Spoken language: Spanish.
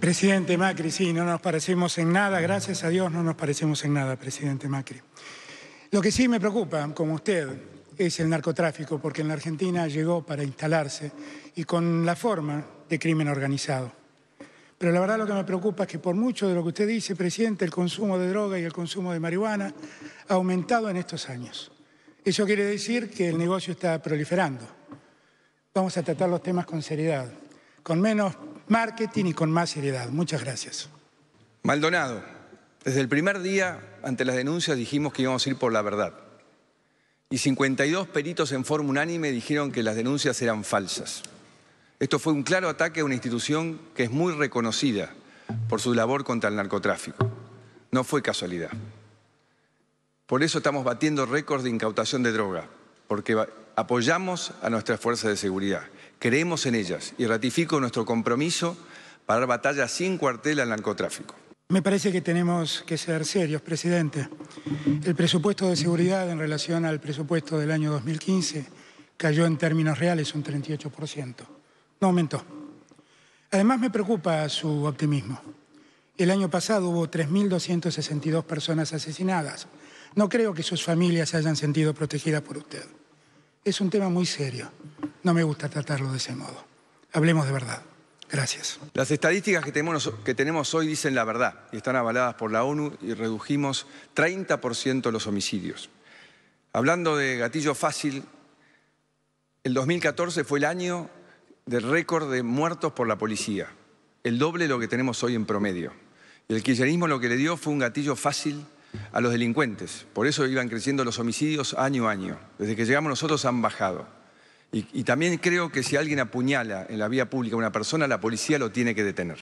Presidente Macri, sí, no nos parecemos en nada, gracias a Dios no nos parecemos en nada, presidente Macri. Lo que sí me preocupa, como usted, es el narcotráfico, porque en la Argentina llegó para instalarse y con la forma de crimen organizado. Pero la verdad lo que me preocupa es que por mucho de lo que usted dice, presidente, el consumo de droga y el consumo de marihuana ha aumentado en estos años. Eso quiere decir que el negocio está proliferando. Vamos a tratar los temas con seriedad, con menos marketing y con más seriedad. Muchas gracias. Maldonado, desde el primer día, ante las denuncias, dijimos que íbamos a ir por la verdad. Y 52 peritos en forma unánime dijeron que las denuncias eran falsas. Esto fue un claro ataque a una institución que es muy reconocida por su labor contra el narcotráfico. No fue casualidad. Por eso estamos batiendo récords de incautación de droga, porque apoyamos a nuestras fuerzas de seguridad. Creemos en ellas y ratifico nuestro compromiso para dar batalla sin cuartel al narcotráfico. Me parece que tenemos que ser serios, presidente. El presupuesto de seguridad en relación al presupuesto del año 2015 cayó en términos reales un 38%. No aumentó. Además me preocupa su optimismo. El año pasado hubo 3.262 personas asesinadas. No creo que sus familias se hayan sentido protegidas por usted es un tema muy serio. No me gusta tratarlo de ese modo. Hablemos de verdad. Gracias. Las estadísticas que tenemos, hoy dicen la verdad y están avaladas por la ONU y redujimos 30% los homicidios. Hablando de gatillo fácil, el 2014 fue el año del récord de muertos por la policía, el doble de lo que tenemos hoy en promedio. Y el kirchnerismo lo que le dio fue un gatillo fácil a los delincuentes. Por eso iban creciendo los homicidios año a año. Desde que llegamos nosotros han bajado. Y, también creo que si alguien apuñala en la vía pública a una persona, la policía lo tiene que detener.